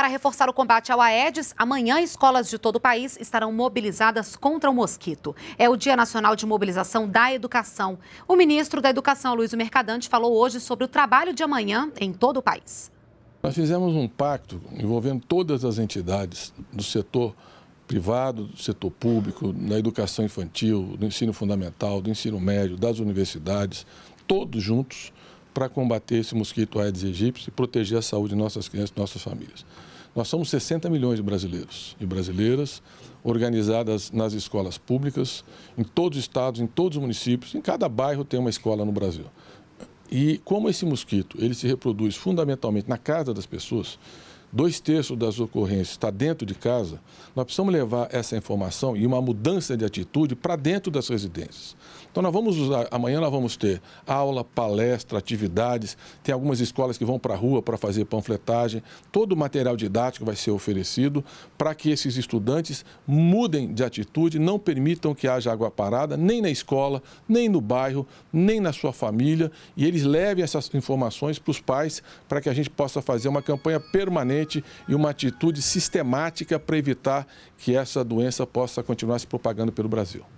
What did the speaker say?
Para reforçar o combate ao Aedes, amanhã escolas de todo o país estarão mobilizadas contra o mosquito. É o Dia Nacional de Mobilização da Educação. O ministro da Educação, Luiz Mercadante, falou hoje sobre o trabalho de amanhã em todo o país. Nós fizemos um pacto envolvendo todas as entidades do setor privado, do setor público, da educação infantil, do ensino fundamental, do ensino médio, das universidades, todos juntos para combater esse mosquito Aedes aegypti e proteger a saúde de nossas crianças e nossas famílias. Nós somos 60 milhões de brasileiros e brasileiras organizadas nas escolas públicas, em todos os estados, em todos os municípios, em cada bairro tem uma escola no Brasil. E como esse mosquito, ele se reproduz fundamentalmente na casa das pessoas, dois terços das ocorrências está dentro de casa, nós precisamos levar essa informação e uma mudança de atitude para dentro das residências. Então nós vamos usar, amanhã nós vamos ter aula, palestra, atividades, tem algumas escolas que vão para a rua para fazer panfletagem, todo o material didático vai ser oferecido para que esses estudantes mudem de atitude, não permitam que haja água parada, nem na escola, nem no bairro, nem na sua família, e eles levem essas informações para os pais para que a gente possa fazer uma campanha permanente e uma atitude sistemática para evitar que essa doença possa continuar se propagando pelo Brasil.